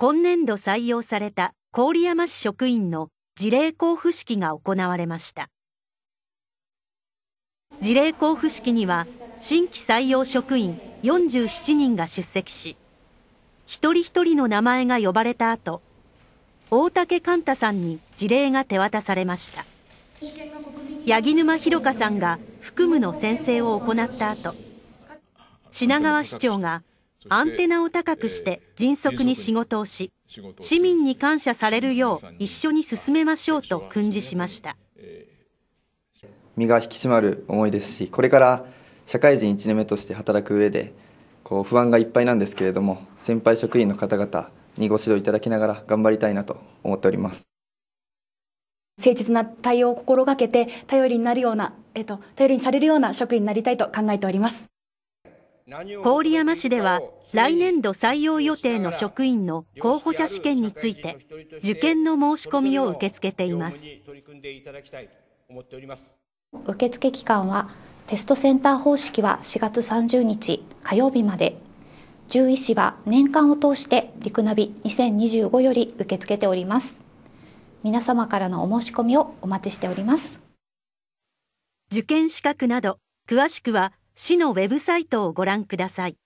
今年度採用された郡山市職員の事例交付式が行われました。事例交付式には新規採用職員47人が出席し、一人一人の名前が呼ばれた後、大竹寛太さんに事例が手渡されました。八木沼博香さんが服務の宣誓を行った後、品川市長がアンテナを高くして迅速に仕事をし、市民に感謝されるよう一緒に進めましょうと訓示しました。身が引き締まる思いですし、これから社会人1年目として働く上で、こう不安がいっぱいなんですけれども、先輩職員の方々にご指導いただきながら頑張りたいなと思っております。誠実な対応を心がけて、頼りになるような、えっと、頼りにされるような職員になりたいと考えております。郡山市では来年度採用予定の職員の候補者試験について受験の申し込みを受け付けています受付期間はテストセンター方式は4月30日火曜日まで獣医師は年間を通してリクナビ2025より受け付けております皆様からのお申し込みをお待ちしております受験資格など詳しくは市のウェブサイトをご覧ください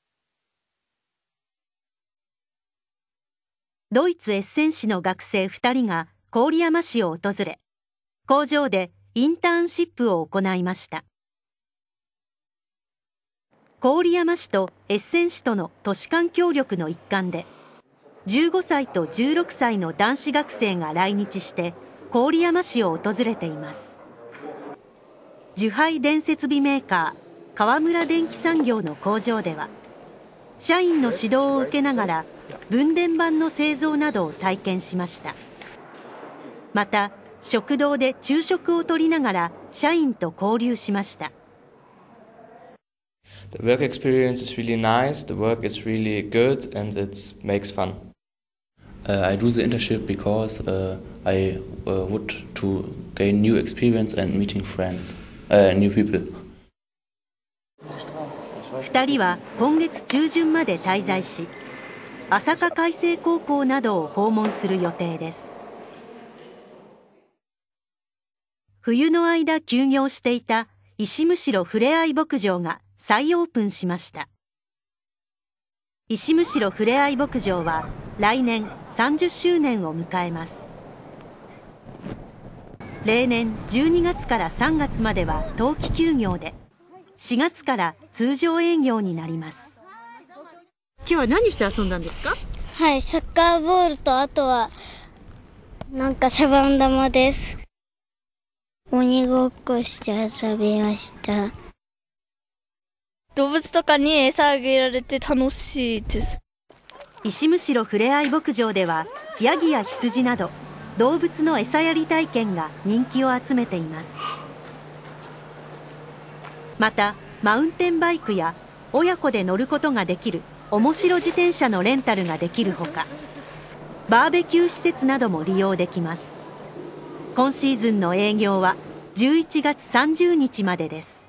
ドイツエッセン市の学生2人が郡山市を訪れ工場でインターンシップを行いました郡山市とエッセン市との都市間協力の一環で15歳と16歳の男子学生が来日して郡山市を訪れています樹配伝説美メーカー川村電機産業の工場では社員の指導を受けながら分電盤の製造などを体験しましたまた食堂で昼食をとりながら社員と交流しました The work experience is really nice, the work is really good, and it makes fun. Uh, I do the internship because uh, I uh, would to gain new experience and meeting friends, uh, new people. 2人は今月中旬まで滞在し朝霞海星高校などを訪問する予定です冬の間休業していた石むしろふれあい牧場が再オープンしました石むしろふれあい牧場は来年30周年を迎えます例年12月から3月までは冬季休業で4月から通常営業になります今日は何して遊んだんですかはいサッカーボールとあとはなんかサバボン玉です鬼ごっこして遊びました動物とかに餌あげられて楽しいです石むしろふれあい牧場ではヤギや羊など動物の餌やり体験が人気を集めていますまたマウンテンバイクや親子で乗ることができる面白自転車のレンタルができるほかバーベキュー施設なども利用できます今シーズンの営業は11月30日までです